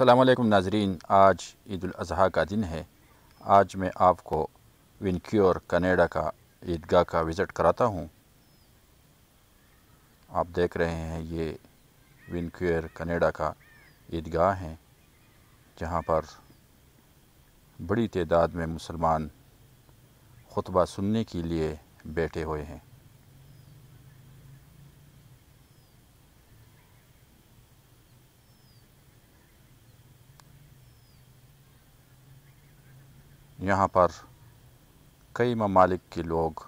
अल्लाम नाजरीन आज ईद अजी का दिन है आज मैं आपको विनक्योर कनेडा का ईदगाह का विज़िट कराता हूँ आप देख रहे हैं ये विनक्योर कनेडा का ईदगाह है जहाँ पर बड़ी तदाद में मुसलमान खुतबा सुनने के लिए बैठे हुए हैं यहाँ पर कई ममालिक के लोग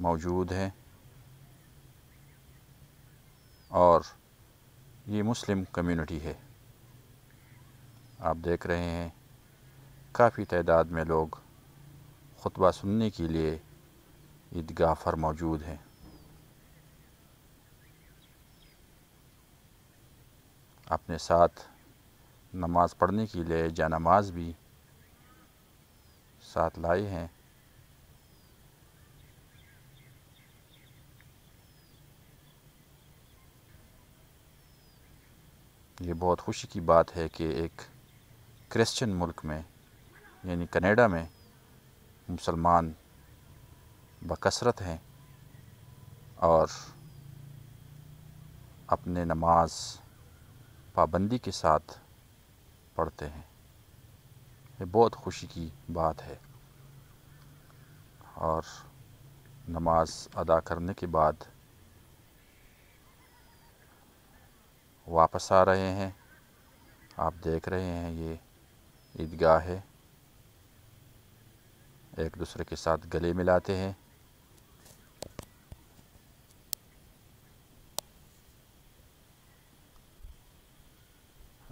मौजूद हैं और ये मुस्लिम कम्युनिटी है आप देख रहे हैं काफ़ी तादाद में लोग खुतबा सुनने के लिए ईदगाह पर मौजूद हैं अपने साथ नमाज़ पढ़ने के लिए जानमाज भी साथ लाए हैं ये बहुत खुशी की बात है कि एक क्रिश्चियन मुल्क में यानी कनाडा में मुसलमान बकसरत हैं और अपने नमाज पाबंदी के साथ पढ़ते हैं ये बहुत खुशी की बात है और नमाज अदा करने के बाद वापस आ रहे हैं आप देख रहे हैं ये ईदगाह है एक दूसरे के साथ गले मिलाते हैं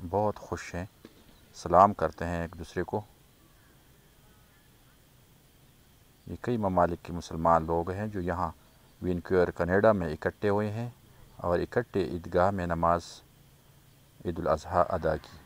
बहुत खुश हैं सलाम करते हैं एक दूसरे को ये कई ममालिक के मुसलमान लोग हैं जो यहाँ विनक्योर कनेडा में इकट्ठे हुए हैं और इकट्ठे ईदगाह में नमाज ईद अज़हा अदा की